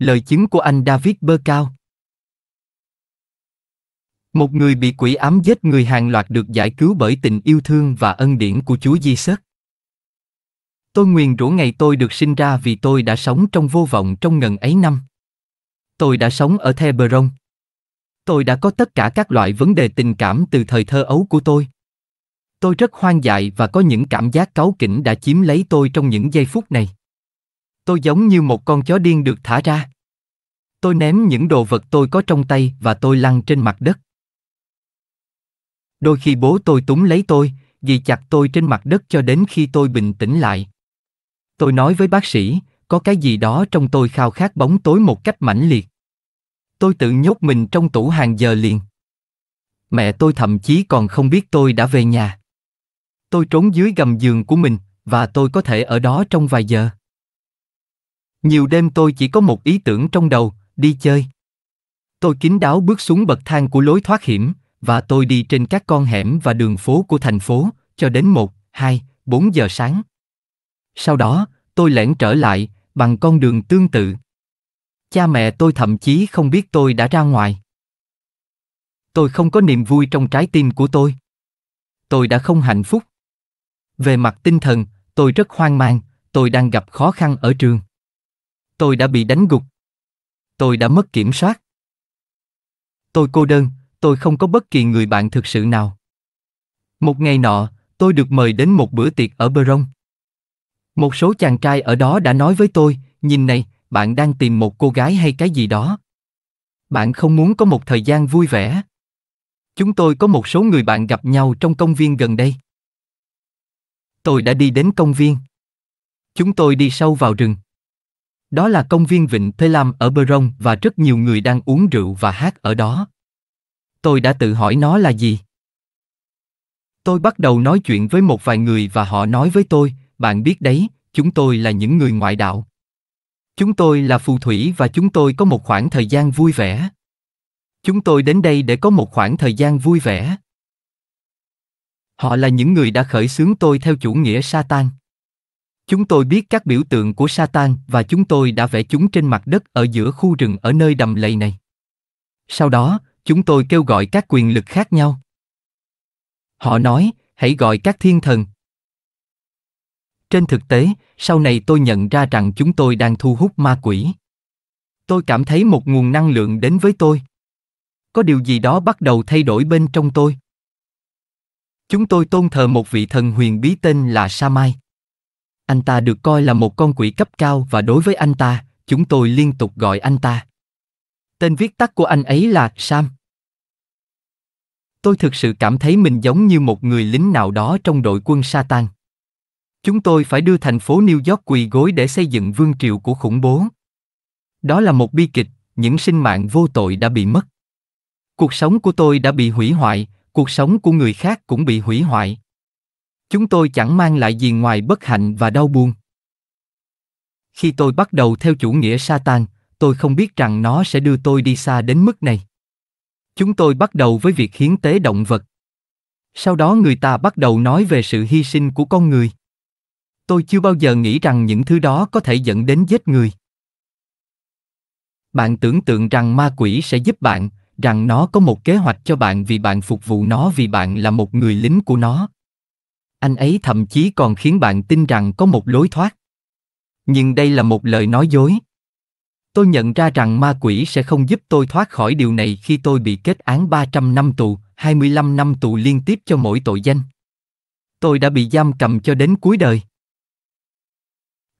Lời chứng của anh David Berkow Một người bị quỷ ám giết người hàng loạt được giải cứu bởi tình yêu thương và ân điển của Chúa Giêsu. Tôi nguyền rủa ngày tôi được sinh ra vì tôi đã sống trong vô vọng trong ngần ấy năm. Tôi đã sống ở The Thebron. Tôi đã có tất cả các loại vấn đề tình cảm từ thời thơ ấu của tôi. Tôi rất hoang dại và có những cảm giác cáu kỉnh đã chiếm lấy tôi trong những giây phút này. Tôi giống như một con chó điên được thả ra. Tôi ném những đồ vật tôi có trong tay và tôi lăn trên mặt đất. Đôi khi bố tôi túm lấy tôi, ghi chặt tôi trên mặt đất cho đến khi tôi bình tĩnh lại. Tôi nói với bác sĩ, có cái gì đó trong tôi khao khát bóng tối một cách mãnh liệt. Tôi tự nhốt mình trong tủ hàng giờ liền. Mẹ tôi thậm chí còn không biết tôi đã về nhà. Tôi trốn dưới gầm giường của mình và tôi có thể ở đó trong vài giờ. Nhiều đêm tôi chỉ có một ý tưởng trong đầu, đi chơi. Tôi kín đáo bước xuống bậc thang của lối thoát hiểm, và tôi đi trên các con hẻm và đường phố của thành phố, cho đến 1, 2, 4 giờ sáng. Sau đó, tôi lẻn trở lại, bằng con đường tương tự. Cha mẹ tôi thậm chí không biết tôi đã ra ngoài. Tôi không có niềm vui trong trái tim của tôi. Tôi đã không hạnh phúc. Về mặt tinh thần, tôi rất hoang mang, tôi đang gặp khó khăn ở trường. Tôi đã bị đánh gục. Tôi đã mất kiểm soát. Tôi cô đơn, tôi không có bất kỳ người bạn thực sự nào. Một ngày nọ, tôi được mời đến một bữa tiệc ở Bron. Một số chàng trai ở đó đã nói với tôi, nhìn này, bạn đang tìm một cô gái hay cái gì đó. Bạn không muốn có một thời gian vui vẻ. Chúng tôi có một số người bạn gặp nhau trong công viên gần đây. Tôi đã đi đến công viên. Chúng tôi đi sâu vào rừng. Đó là công viên Vịnh Thê Lam ở Beron và rất nhiều người đang uống rượu và hát ở đó. Tôi đã tự hỏi nó là gì. Tôi bắt đầu nói chuyện với một vài người và họ nói với tôi, bạn biết đấy, chúng tôi là những người ngoại đạo. Chúng tôi là phù thủy và chúng tôi có một khoảng thời gian vui vẻ. Chúng tôi đến đây để có một khoảng thời gian vui vẻ. Họ là những người đã khởi xướng tôi theo chủ nghĩa Satan. Chúng tôi biết các biểu tượng của Satan và chúng tôi đã vẽ chúng trên mặt đất ở giữa khu rừng ở nơi đầm lầy này. Sau đó, chúng tôi kêu gọi các quyền lực khác nhau. Họ nói, hãy gọi các thiên thần. Trên thực tế, sau này tôi nhận ra rằng chúng tôi đang thu hút ma quỷ. Tôi cảm thấy một nguồn năng lượng đến với tôi. Có điều gì đó bắt đầu thay đổi bên trong tôi. Chúng tôi tôn thờ một vị thần huyền bí tên là Samai. Anh ta được coi là một con quỷ cấp cao và đối với anh ta, chúng tôi liên tục gọi anh ta. Tên viết tắt của anh ấy là Sam. Tôi thực sự cảm thấy mình giống như một người lính nào đó trong đội quân Satan. Chúng tôi phải đưa thành phố New York quỳ gối để xây dựng vương triều của khủng bố. Đó là một bi kịch, những sinh mạng vô tội đã bị mất. Cuộc sống của tôi đã bị hủy hoại, cuộc sống của người khác cũng bị hủy hoại. Chúng tôi chẳng mang lại gì ngoài bất hạnh và đau buồn. Khi tôi bắt đầu theo chủ nghĩa Satan, tôi không biết rằng nó sẽ đưa tôi đi xa đến mức này. Chúng tôi bắt đầu với việc hiến tế động vật. Sau đó người ta bắt đầu nói về sự hy sinh của con người. Tôi chưa bao giờ nghĩ rằng những thứ đó có thể dẫn đến giết người. Bạn tưởng tượng rằng ma quỷ sẽ giúp bạn, rằng nó có một kế hoạch cho bạn vì bạn phục vụ nó vì bạn là một người lính của nó anh ấy thậm chí còn khiến bạn tin rằng có một lối thoát nhưng đây là một lời nói dối tôi nhận ra rằng ma quỷ sẽ không giúp tôi thoát khỏi điều này khi tôi bị kết án 300 năm tù, 25 năm tù liên tiếp cho mỗi tội danh. Tôi đã bị giam cầm cho đến cuối đời.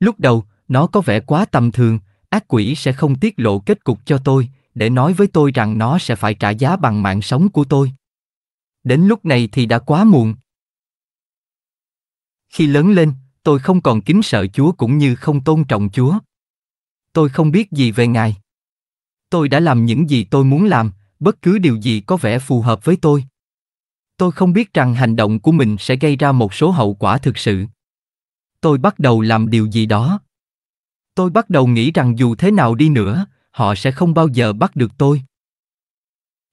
Lúc đầu, nó có vẻ quá tầm thường, ác quỷ sẽ không tiết lộ kết cục cho tôi, để nói với tôi rằng nó sẽ phải trả giá bằng mạng sống của tôi. Đến lúc này thì đã quá muộn. Khi lớn lên, tôi không còn kính sợ Chúa cũng như không tôn trọng Chúa. Tôi không biết gì về Ngài. Tôi đã làm những gì tôi muốn làm, bất cứ điều gì có vẻ phù hợp với tôi. Tôi không biết rằng hành động của mình sẽ gây ra một số hậu quả thực sự. Tôi bắt đầu làm điều gì đó. Tôi bắt đầu nghĩ rằng dù thế nào đi nữa, họ sẽ không bao giờ bắt được tôi.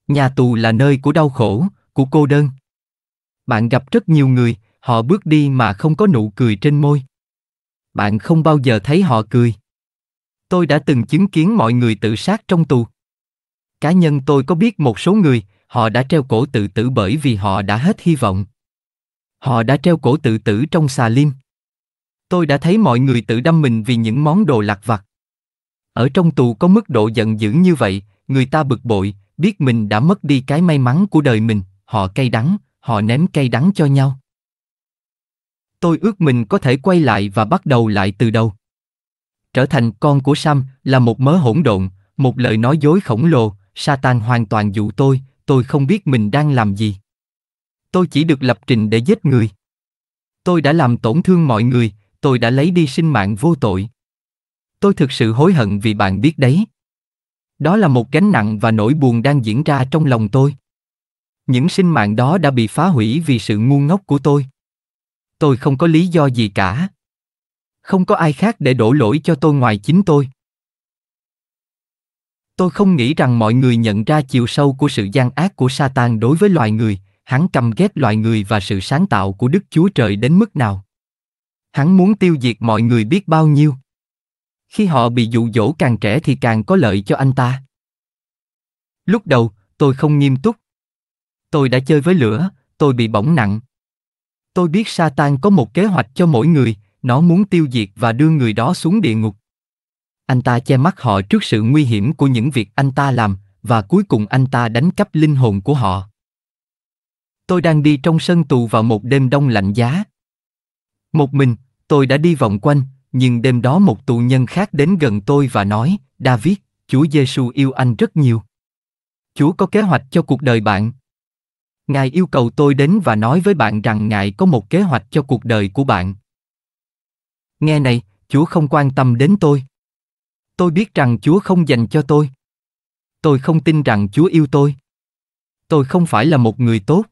Nhà tù là nơi của đau khổ, của cô đơn. Bạn gặp rất nhiều người, Họ bước đi mà không có nụ cười trên môi. Bạn không bao giờ thấy họ cười. Tôi đã từng chứng kiến mọi người tự sát trong tù. Cá nhân tôi có biết một số người, họ đã treo cổ tự tử bởi vì họ đã hết hy vọng. Họ đã treo cổ tự tử trong xà lim. Tôi đã thấy mọi người tự đâm mình vì những món đồ lặt vặt. Ở trong tù có mức độ giận dữ như vậy, người ta bực bội, biết mình đã mất đi cái may mắn của đời mình, họ cay đắng, họ ném cay đắng cho nhau tôi ước mình có thể quay lại và bắt đầu lại từ đầu. Trở thành con của Sam là một mớ hỗn độn, một lời nói dối khổng lồ, Satan hoàn toàn dụ tôi, tôi không biết mình đang làm gì. Tôi chỉ được lập trình để giết người. Tôi đã làm tổn thương mọi người, tôi đã lấy đi sinh mạng vô tội. Tôi thực sự hối hận vì bạn biết đấy. Đó là một gánh nặng và nỗi buồn đang diễn ra trong lòng tôi. Những sinh mạng đó đã bị phá hủy vì sự ngu ngốc của tôi tôi không có lý do gì cả. Không có ai khác để đổ lỗi cho tôi ngoài chính tôi. Tôi không nghĩ rằng mọi người nhận ra chiều sâu của sự gian ác của Satan đối với loài người, hắn căm ghét loài người và sự sáng tạo của Đức Chúa Trời đến mức nào. Hắn muốn tiêu diệt mọi người biết bao nhiêu. Khi họ bị dụ dỗ càng trẻ thì càng có lợi cho anh ta. Lúc đầu, tôi không nghiêm túc. Tôi đã chơi với lửa, tôi bị bỏng nặng, Tôi biết Satan có một kế hoạch cho mỗi người, nó muốn tiêu diệt và đưa người đó xuống địa ngục. Anh ta che mắt họ trước sự nguy hiểm của những việc anh ta làm, và cuối cùng anh ta đánh cắp linh hồn của họ. Tôi đang đi trong sân tù vào một đêm đông lạnh giá. Một mình, tôi đã đi vòng quanh, nhưng đêm đó một tù nhân khác đến gần tôi và nói, David, Chúa Giêsu yêu anh rất nhiều. Chúa có kế hoạch cho cuộc đời bạn, ngài yêu cầu tôi đến và nói với bạn rằng ngài có một kế hoạch cho cuộc đời của bạn nghe này chúa không quan tâm đến tôi tôi biết rằng chúa không dành cho tôi tôi không tin rằng chúa yêu tôi tôi không phải là một người tốt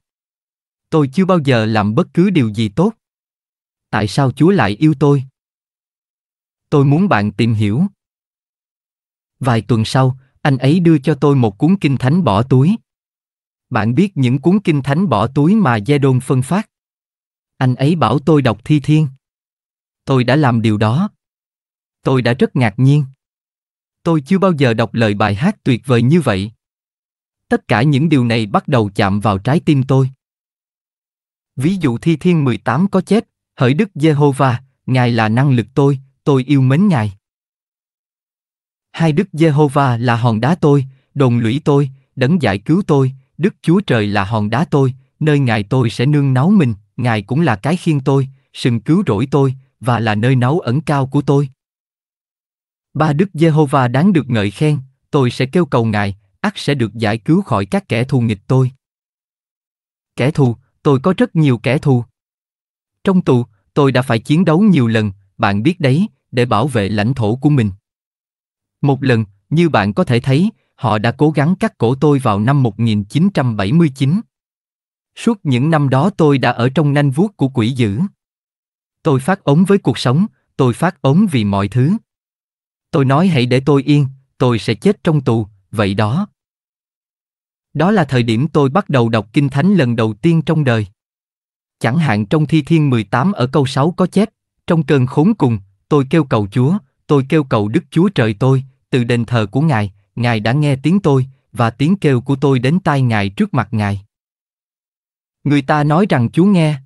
tôi chưa bao giờ làm bất cứ điều gì tốt tại sao chúa lại yêu tôi tôi muốn bạn tìm hiểu vài tuần sau anh ấy đưa cho tôi một cuốn kinh thánh bỏ túi bạn biết những cuốn kinh thánh bỏ túi mà Gideon phân phát. Anh ấy bảo tôi đọc thi thiên. Tôi đã làm điều đó. Tôi đã rất ngạc nhiên. Tôi chưa bao giờ đọc lời bài hát tuyệt vời như vậy. Tất cả những điều này bắt đầu chạm vào trái tim tôi. Ví dụ thi thiên 18 có chết, hỡi Đức Giê-hô-va, Ngài là năng lực tôi, tôi yêu mến Ngài. Hai Đức Giê-hô-va là hòn đá tôi, đồn lũy tôi, đấng giải cứu tôi, Đức Chúa Trời là hòn đá tôi, nơi Ngài tôi sẽ nương náu mình, Ngài cũng là cái khiên tôi, sừng cứu rỗi tôi, và là nơi náu ẩn cao của tôi. Ba Đức Giê-hô-va đáng được ngợi khen, tôi sẽ kêu cầu Ngài, ắt sẽ được giải cứu khỏi các kẻ thù nghịch tôi. Kẻ thù, tôi có rất nhiều kẻ thù. Trong tù, tôi đã phải chiến đấu nhiều lần, bạn biết đấy, để bảo vệ lãnh thổ của mình. Một lần, như bạn có thể thấy, họ đã cố gắng cắt cổ tôi vào năm 1979. Suốt những năm đó tôi đã ở trong nanh vuốt của quỷ dữ. Tôi phát ống với cuộc sống, tôi phát ống vì mọi thứ. Tôi nói hãy để tôi yên, tôi sẽ chết trong tù, vậy đó. Đó là thời điểm tôi bắt đầu đọc Kinh Thánh lần đầu tiên trong đời. Chẳng hạn trong Thi Thiên 18 ở câu 6 có chép, trong cơn khốn cùng, tôi kêu cầu Chúa, tôi kêu cầu Đức Chúa Trời tôi, từ đền thờ của Ngài, Ngài đã nghe tiếng tôi, và tiếng kêu của tôi đến tai Ngài trước mặt Ngài. Người ta nói rằng Chúa nghe.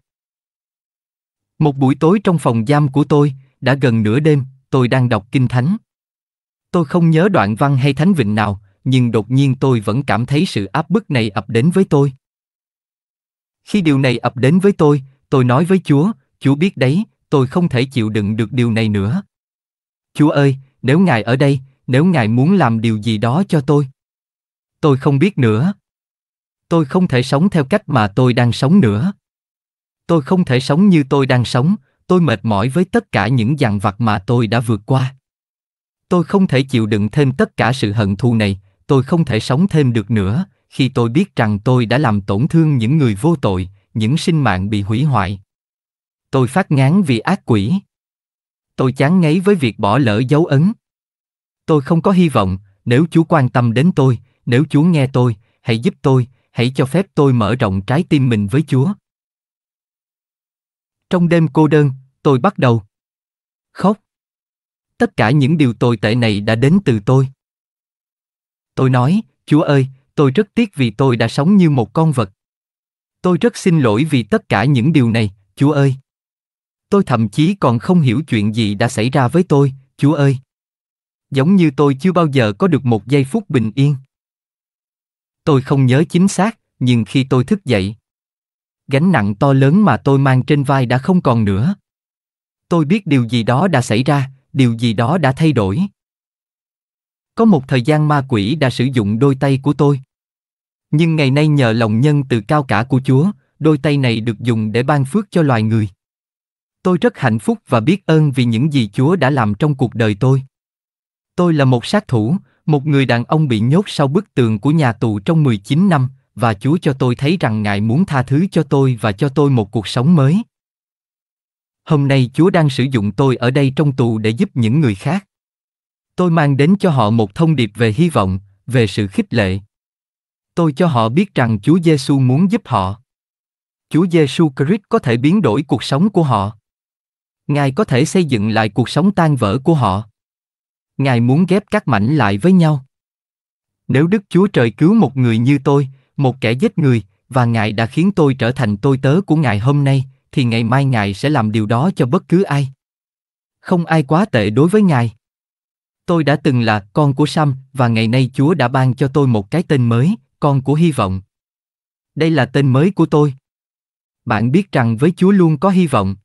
Một buổi tối trong phòng giam của tôi, đã gần nửa đêm, tôi đang đọc Kinh Thánh. Tôi không nhớ đoạn văn hay thánh vịnh nào, nhưng đột nhiên tôi vẫn cảm thấy sự áp bức này ập đến với tôi. Khi điều này ập đến với tôi, tôi nói với Chúa, Chúa biết đấy, tôi không thể chịu đựng được điều này nữa. Chúa ơi, nếu Ngài ở đây, nếu ngài muốn làm điều gì đó cho tôi tôi không biết nữa tôi không thể sống theo cách mà tôi đang sống nữa tôi không thể sống như tôi đang sống tôi mệt mỏi với tất cả những dằn vặt mà tôi đã vượt qua tôi không thể chịu đựng thêm tất cả sự hận thù này tôi không thể sống thêm được nữa khi tôi biết rằng tôi đã làm tổn thương những người vô tội những sinh mạng bị hủy hoại tôi phát ngán vì ác quỷ tôi chán ngấy với việc bỏ lỡ dấu ấn tôi không có hy vọng, nếu Chúa quan tâm đến tôi, nếu Chúa nghe tôi, hãy giúp tôi, hãy cho phép tôi mở rộng trái tim mình với Chúa. Trong đêm cô đơn, tôi bắt đầu khóc. Tất cả những điều tồi tệ này đã đến từ tôi. Tôi nói, Chúa ơi, tôi rất tiếc vì tôi đã sống như một con vật. Tôi rất xin lỗi vì tất cả những điều này, Chúa ơi. Tôi thậm chí còn không hiểu chuyện gì đã xảy ra với tôi, Chúa ơi giống như tôi chưa bao giờ có được một giây phút bình yên. Tôi không nhớ chính xác, nhưng khi tôi thức dậy, gánh nặng to lớn mà tôi mang trên vai đã không còn nữa. Tôi biết điều gì đó đã xảy ra, điều gì đó đã thay đổi. Có một thời gian ma quỷ đã sử dụng đôi tay của tôi. Nhưng ngày nay nhờ lòng nhân từ cao cả của Chúa, đôi tay này được dùng để ban phước cho loài người. Tôi rất hạnh phúc và biết ơn vì những gì Chúa đã làm trong cuộc đời tôi. Tôi là một sát thủ, một người đàn ông bị nhốt sau bức tường của nhà tù trong 19 năm, và Chúa cho tôi thấy rằng Ngài muốn tha thứ cho tôi và cho tôi một cuộc sống mới. Hôm nay Chúa đang sử dụng tôi ở đây trong tù để giúp những người khác. Tôi mang đến cho họ một thông điệp về hy vọng, về sự khích lệ. Tôi cho họ biết rằng Chúa Giêsu muốn giúp họ. Chúa Giêsu Christ có thể biến đổi cuộc sống của họ. Ngài có thể xây dựng lại cuộc sống tan vỡ của họ. Ngài muốn ghép các mảnh lại với nhau. Nếu Đức Chúa Trời cứu một người như tôi, một kẻ giết người, và Ngài đã khiến tôi trở thành tôi tớ của Ngài hôm nay, thì ngày mai Ngài sẽ làm điều đó cho bất cứ ai. Không ai quá tệ đối với Ngài. Tôi đã từng là con của Sam và ngày nay Chúa đã ban cho tôi một cái tên mới, con của hy vọng. Đây là tên mới của tôi. Bạn biết rằng với Chúa luôn có hy vọng.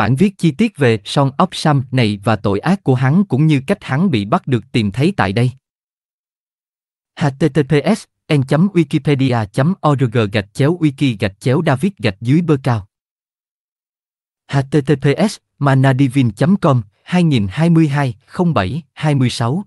Bản viết chi tiết về Son of Sam này và tội ác của hắn cũng như cách hắn bị bắt được tìm thấy tại đây. https n wikipedia org gạch chéo wiki gạch chéo david gạch dưới bơ cao https manadivin com 2022 07 26